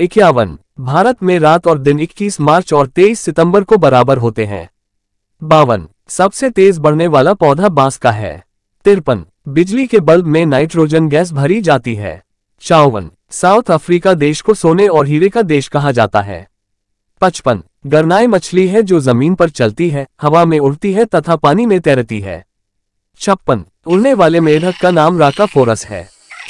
इक्यावन भारत में रात और दिन 21 मार्च और 23 सितंबर को बराबर होते हैं बावन सबसे तेज बढ़ने वाला पौधा बांस का है तिरपन बिजली के बल्ब में नाइट्रोजन गैस भरी जाती है चौवन साउथ अफ्रीका देश को सोने और हीरे का देश कहा जाता है पचपन गरनाई मछली है जो जमीन पर चलती है हवा में उड़ती है तथा पानी में तैरती है छप्पन उड़ने वाले मेढक का नाम राका फोरस है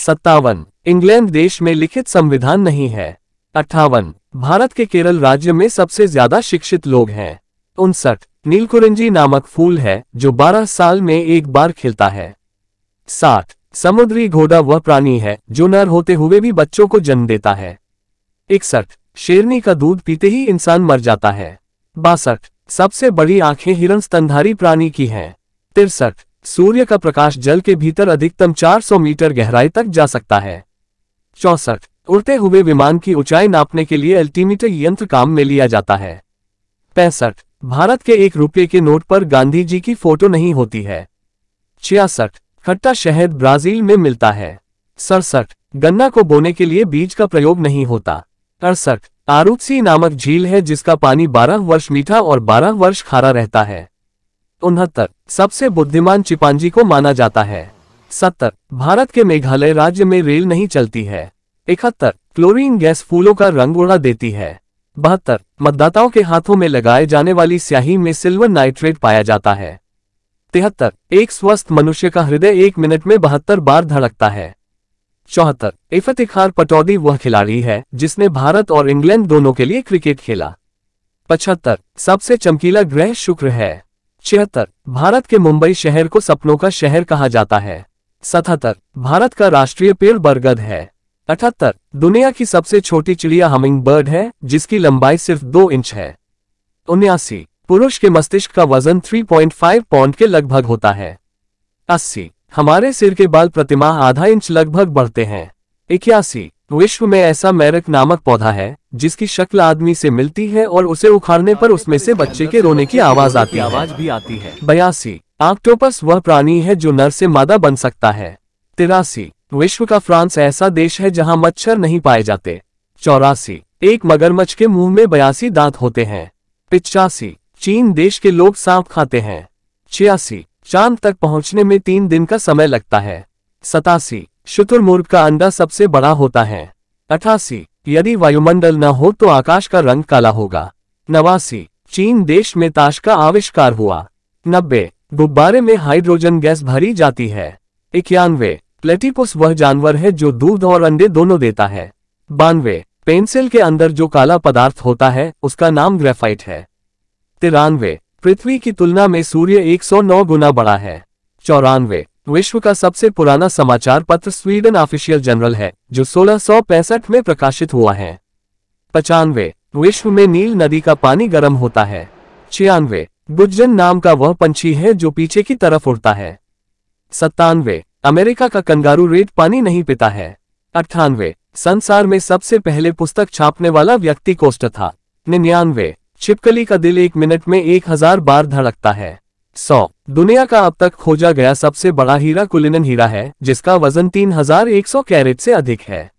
सत्तावन इंग्लैंड देश में लिखित संविधान नहीं है अट्ठावन भारत के केरल राज्य में सबसे ज्यादा शिक्षित लोग हैं उनसठ नीलकुरंजी नामक फूल है जो 12 साल में एक बार खिलता है साठ समुद्री घोड़ा वह प्राणी है जो नर होते हुए भी बच्चों को जन्म देता है इकसठ शेरनी का दूध पीते ही इंसान मर जाता है बासठ सबसे बड़ी आंखें हिरण स्तनधारी प्राणी की हैं तिरसठ सूर्य का प्रकाश जल के भीतर अधिकतम 400 मीटर गहराई तक जा सकता है चौसठ उड़ते हुए विमान की ऊंचाई नापने के लिए अल्टीमीटर यंत्र काम में लिया जाता है पैंसठ भारत के एक रुपये के नोट पर गांधी जी की फोटो नहीं होती है छियासठ खट्टा शहद ब्राजील में मिलता है सड़सठ गन्ना को बोने के लिए बीज का प्रयोग नहीं होता अड़सठ आरूपसी नामक झील है जिसका पानी 12 वर्ष मीठा और 12 वर्ष खारा रहता है उनहत्तर सबसे बुद्धिमान चिपांजी को माना जाता है सत्तर भारत के मेघालय राज्य में रेल नहीं चलती है इकहत्तर क्लोरीन गैस फूलों का रंग उड़ा देती है बहत्तर मतदाताओं के हाथों में लगाए जाने वाली स्याही में सिल्वर नाइट्रेट पाया जाता है तिहत्तर एक स्वस्थ मनुष्य का हृदय एक मिनट में बहत्तर बार धड़कता है चौहत्तर इफ्तिखार पटौदी वह खिलाड़ी है जिसने भारत और इंग्लैंड दोनों के लिए क्रिकेट खेला पचहत्तर सबसे चमकीला ग्रह शुक्र है छिहत्तर भारत के मुंबई शहर को सपनों का शहर कहा जाता है सतहत्तर भारत का राष्ट्रीय पेड़ बरगद है अठहत्तर दुनिया की सबसे छोटी चिड़िया हमिंग बर्ड है जिसकी लंबाई सिर्फ दो इंच है उन्यासी पुरुष के मस्तिष्क का वजन 3.5 पाउंड के लगभग होता है अस्सी हमारे सिर के बाल प्रतिमाह आधा इंच लगभग बढ़ते हैं इक्यासी विश्व में ऐसा मैरक नामक पौधा है जिसकी शक्ल आदमी से मिलती है और उसे उखाड़ने पर उसमें से बच्चे के रोने की आवाज आती है आवाज भी आती है बयासी आक्टोपस वह प्राणी है जो नर से मादा बन सकता है तिरासी विश्व का फ्रांस ऐसा देश है जहां मच्छर नहीं पाए जाते चौरासी एक मगरमच्छ के मुंह में बयासी दांत होते हैं पिचासी चीन देश के लोग सांप खाते हैं छियासी चांद तक पहुंचने में तीन दिन का समय लगता है सतासी शुतुरमुर्ग का अंडा सबसे बड़ा होता है अठासी यदि वायुमंडल न हो तो आकाश का रंग काला होगा नवासी चीन देश में ताश का आविष्कार हुआ नब्बे गुब्बारे में हाइड्रोजन गैस भरी जाती है इक्यानवे प्लेटिपस वह जानवर है जो दूध और अंडे दोनों देता है बानवे पेंसिल के अंदर जो काला पदार्थ होता है उसका नाम ग्रेफाइट है तिरानवे पृथ्वी की तुलना में सूर्य 109 गुना बड़ा है चौरानवे विश्व का सबसे पुराना समाचार पत्र स्वीडन ऑफिशियल जनरल है जो सोलह में प्रकाशित हुआ है पचानवे विश्व में नील नदी का पानी गर्म होता है छियानवे गुज्जन नाम का वह पंछी है जो पीछे की तरफ उड़ता है सत्तानवे अमेरिका का कंगारू रेत पानी नहीं पीता है अट्ठानवे संसार में सबसे पहले पुस्तक छापने वाला व्यक्ति कोष्ट था निन्यानवे छिपकली का दिल एक मिनट में एक हजार बार धड़कता है सौ दुनिया का अब तक खोजा गया सबसे बड़ा हीरा कुलिनन हीरा है जिसका वजन तीन हजार एक सौ कैरेट से अधिक है